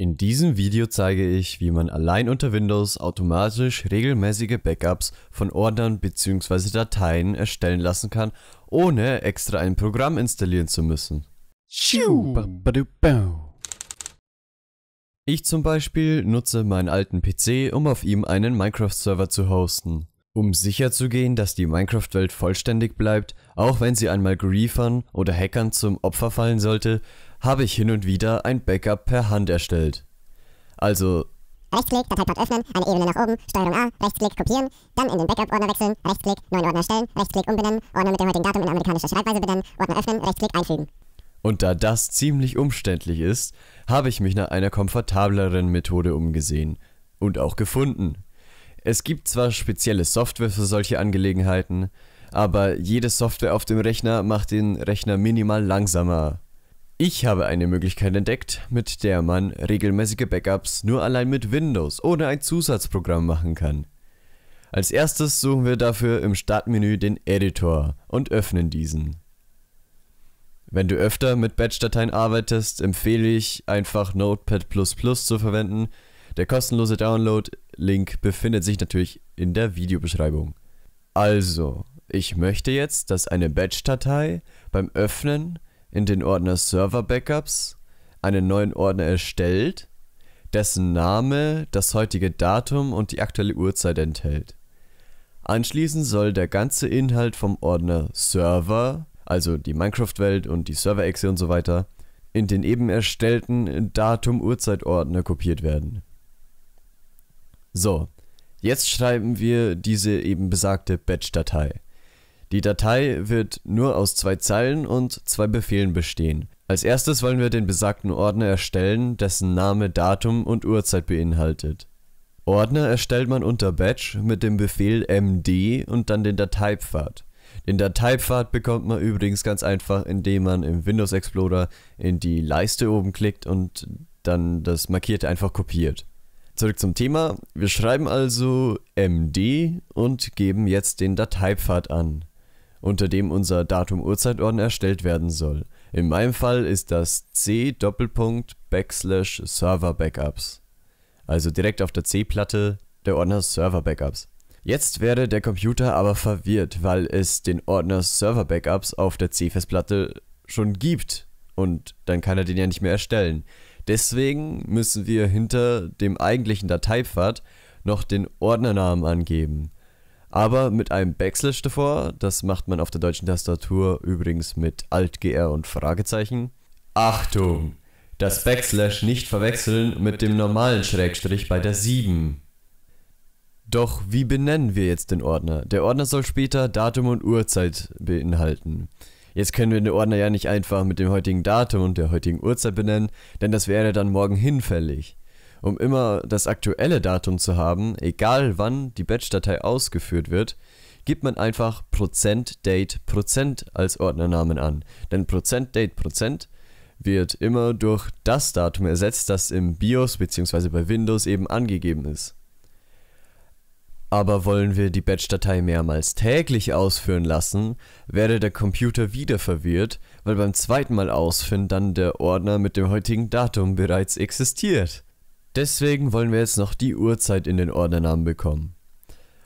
In diesem Video zeige ich, wie man allein unter Windows automatisch regelmäßige Backups von Ordnern bzw. Dateien erstellen lassen kann, ohne extra ein Programm installieren zu müssen. Ich zum Beispiel nutze meinen alten PC, um auf ihm einen Minecraft-Server zu hosten. Um sicherzugehen, dass die Minecraft-Welt vollständig bleibt, auch wenn sie einmal Griefern oder Hackern zum Opfer fallen sollte, habe ich hin und wieder ein Backup per Hand erstellt. Also Rechtsklick, Dateipart öffnen, eine Ebene nach oben, Steuerung A, Rechtsklick kopieren, dann in den Backup-Ordner wechseln, Rechtsklick, neuen Ordner erstellen, Rechtsklick umbenennen, Ordner mit dem heutigen Datum in amerikanischer Schreibweise benennen, Ordner öffnen, Rechtsklick einfügen. Und da das ziemlich umständlich ist, habe ich mich nach einer komfortableren Methode umgesehen und auch gefunden. Es gibt zwar spezielle Software für solche Angelegenheiten, aber jede Software auf dem Rechner macht den Rechner minimal langsamer. Ich habe eine Möglichkeit entdeckt, mit der man regelmäßige Backups nur allein mit Windows ohne ein Zusatzprogramm machen kann. Als erstes suchen wir dafür im Startmenü den Editor und öffnen diesen. Wenn du öfter mit Batch-Dateien arbeitest, empfehle ich einfach Notepad++ zu verwenden. Der kostenlose Download-Link befindet sich natürlich in der Videobeschreibung. Also, ich möchte jetzt, dass eine Batch-Datei beim Öffnen in den Ordner Server Backups einen neuen Ordner erstellt, dessen Name, das heutige Datum und die aktuelle Uhrzeit enthält. Anschließend soll der ganze Inhalt vom Ordner Server, also die Minecraft-Welt und die Server-Exe und so weiter, in den eben erstellten Datum-Uhrzeit-Ordner kopiert werden. So, jetzt schreiben wir diese eben besagte Batch-Datei. Die Datei wird nur aus zwei Zeilen und zwei Befehlen bestehen. Als erstes wollen wir den besagten Ordner erstellen, dessen Name, Datum und Uhrzeit beinhaltet. Ordner erstellt man unter Batch mit dem Befehl md und dann den Dateipfad. Den Dateipfad bekommt man übrigens ganz einfach, indem man im Windows Explorer in die Leiste oben klickt und dann das Markierte einfach kopiert. Zurück zum Thema. Wir schreiben also md und geben jetzt den Dateipfad an unter dem unser Datum-Uhrzeit-Orden erstellt werden soll. In meinem Fall ist das C Doppelpunkt Backslash Server Backups. Also direkt auf der C-Platte der Ordner Server Backups. Jetzt wäre der Computer aber verwirrt, weil es den Ordner Server Backups auf der C-Festplatte schon gibt und dann kann er den ja nicht mehr erstellen. Deswegen müssen wir hinter dem eigentlichen Dateipfad noch den Ordnernamen angeben aber mit einem Backslash davor. Das macht man auf der deutschen Tastatur übrigens mit Alt-GR und Fragezeichen. Achtung! Das Backslash nicht verwechseln mit dem normalen Schrägstrich bei der 7. Doch wie benennen wir jetzt den Ordner? Der Ordner soll später Datum und Uhrzeit beinhalten. Jetzt können wir den Ordner ja nicht einfach mit dem heutigen Datum und der heutigen Uhrzeit benennen, denn das wäre dann morgen hinfällig um immer das aktuelle Datum zu haben, egal wann die Batch-Datei ausgeführt wird, gibt man einfach %date% als Ordnernamen an. Denn %date% wird immer durch das Datum ersetzt, das im BIOS bzw. bei Windows eben angegeben ist. Aber wollen wir die Batch-Datei mehrmals täglich ausführen lassen, wäre der Computer wieder verwirrt, weil beim zweiten Mal ausführen dann der Ordner mit dem heutigen Datum bereits existiert. Deswegen wollen wir jetzt noch die Uhrzeit in den Ordnernamen bekommen.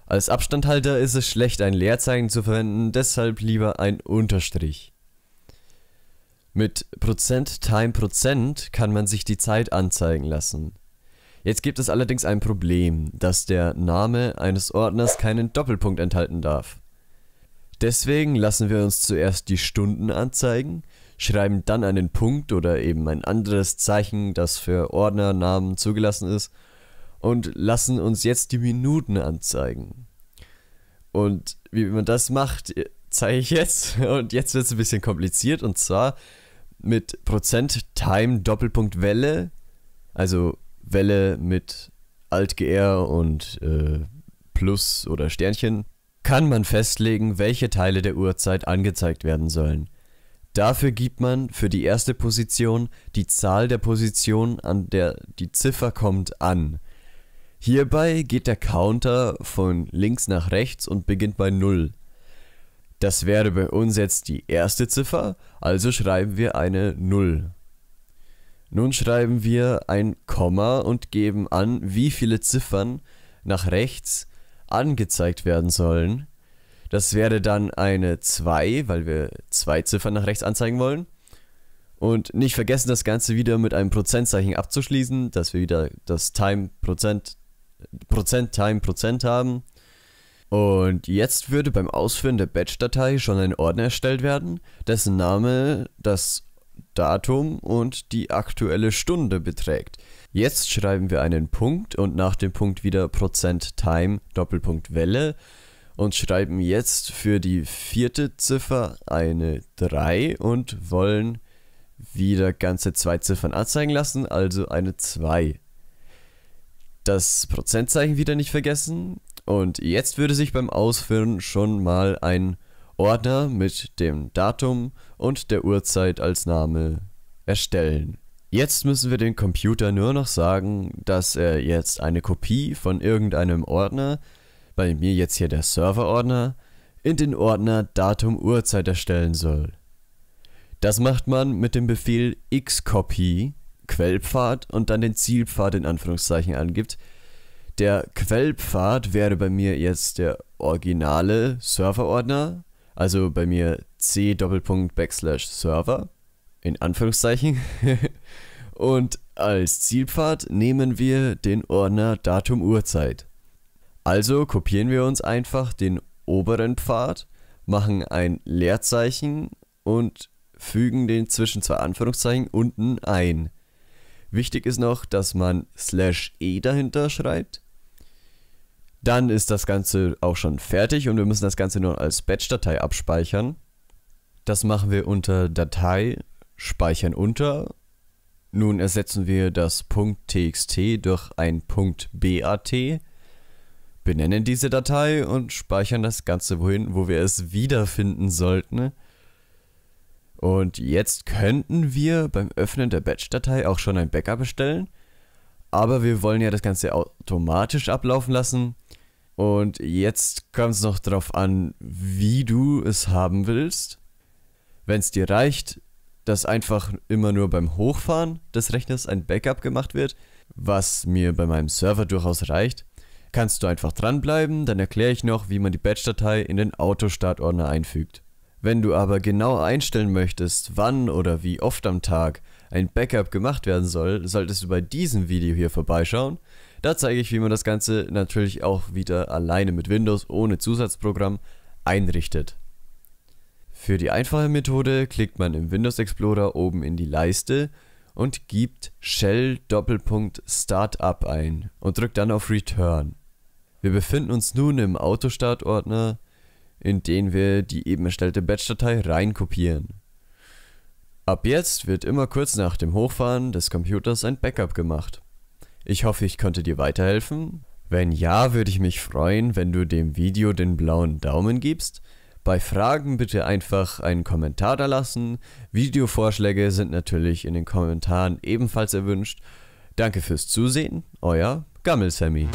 Als Abstandhalter ist es schlecht, ein Leerzeichen zu verwenden, deshalb lieber ein Unterstrich. Mit Prozent Time Prozent kann man sich die Zeit anzeigen lassen. Jetzt gibt es allerdings ein Problem, dass der Name eines Ordners keinen Doppelpunkt enthalten darf. Deswegen lassen wir uns zuerst die Stunden anzeigen, schreiben dann einen Punkt oder eben ein anderes Zeichen, das für Ordnernamen zugelassen ist, und lassen uns jetzt die Minuten anzeigen. Und wie man das macht, zeige ich jetzt. Und jetzt wird es ein bisschen kompliziert und zwar mit Prozent Time Doppelpunkt Welle, also Welle mit Alt GR und äh, Plus oder Sternchen, kann man festlegen, welche Teile der Uhrzeit angezeigt werden sollen. Dafür gibt man für die erste Position die Zahl der Position, an der die Ziffer kommt, an. Hierbei geht der Counter von links nach rechts und beginnt bei 0. Das wäre bei uns jetzt die erste Ziffer, also schreiben wir eine 0. Nun schreiben wir ein Komma und geben an, wie viele Ziffern nach rechts angezeigt werden sollen. Das wäre dann eine 2, weil wir zwei Ziffern nach rechts anzeigen wollen. Und nicht vergessen, das Ganze wieder mit einem Prozentzeichen abzuschließen, dass wir wieder das Time Prozent, Prozent Time Prozent haben. Und jetzt würde beim Ausführen der Batch-Datei schon ein Ordner erstellt werden, dessen Name das Datum und die aktuelle Stunde beträgt. Jetzt schreiben wir einen Punkt und nach dem Punkt wieder Prozent Time Doppelpunkt Welle und schreiben jetzt für die vierte Ziffer eine 3 und wollen wieder ganze zwei Ziffern anzeigen lassen, also eine 2. Das Prozentzeichen wieder nicht vergessen und jetzt würde sich beim Ausführen schon mal ein Ordner mit dem Datum und der Uhrzeit als Name erstellen. Jetzt müssen wir dem Computer nur noch sagen, dass er jetzt eine Kopie von irgendeinem Ordner bei mir jetzt hier der Serverordner in den Ordner Datum Uhrzeit erstellen soll. Das macht man mit dem Befehl xcopy Quellpfad und dann den Zielpfad in Anführungszeichen angibt. Der Quellpfad wäre bei mir jetzt der originale Serverordner, also bei mir c backslash Server in Anführungszeichen. und als Zielpfad nehmen wir den Ordner Datum Uhrzeit. Also kopieren wir uns einfach den oberen Pfad, machen ein Leerzeichen und fügen den zwischen zwei Anführungszeichen unten ein. Wichtig ist noch, dass man slash e dahinter schreibt. Dann ist das Ganze auch schon fertig und wir müssen das Ganze nur als Batch-Datei abspeichern. Das machen wir unter Datei, Speichern unter. Nun ersetzen wir das .txt durch ein .bat benennen diese Datei und speichern das Ganze wohin, wo wir es wiederfinden sollten. Und jetzt könnten wir beim Öffnen der Batch-Datei auch schon ein Backup bestellen. Aber wir wollen ja das Ganze automatisch ablaufen lassen. Und jetzt kommt es noch darauf an, wie du es haben willst. Wenn es dir reicht, dass einfach immer nur beim Hochfahren des Rechners ein Backup gemacht wird, was mir bei meinem Server durchaus reicht, kannst du einfach dranbleiben, dann erkläre ich noch, wie man die Batch-Datei in den Autostartordner einfügt. Wenn du aber genau einstellen möchtest, wann oder wie oft am Tag ein Backup gemacht werden soll, solltest du bei diesem Video hier vorbeischauen. Da zeige ich, wie man das Ganze natürlich auch wieder alleine mit Windows ohne Zusatzprogramm einrichtet. Für die einfache Methode klickt man im Windows Explorer oben in die Leiste und gibt shell-startup ein und drückt dann auf Return. Wir befinden uns nun im Autostartordner, in den wir die eben erstellte Batch-Datei reinkopieren. Ab jetzt wird immer kurz nach dem Hochfahren des Computers ein Backup gemacht. Ich hoffe, ich konnte dir weiterhelfen. Wenn ja, würde ich mich freuen, wenn du dem Video den blauen Daumen gibst. Bei Fragen bitte einfach einen Kommentar da lassen. Videovorschläge sind natürlich in den Kommentaren ebenfalls erwünscht. Danke fürs Zusehen, euer Gammel Sammy.